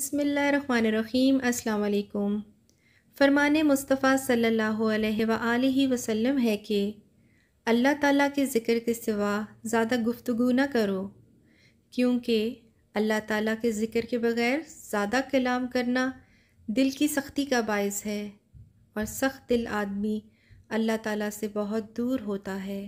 बसमीम् अल्लाम फ़रमान मुस्तफ़ा सल्ला वसम है कि अल्लाह ताला के ज़िक्र के सिवा ज़्यादा गुफ्तु न करो क्योंकि अल्लाह ताला के ज़िक्र के बग़ैर ज़्यादा कलाम करना दिल की सख्ती का बायस है और सख्त दिल आदमी अल्लाह ताला से बहुत दूर होता है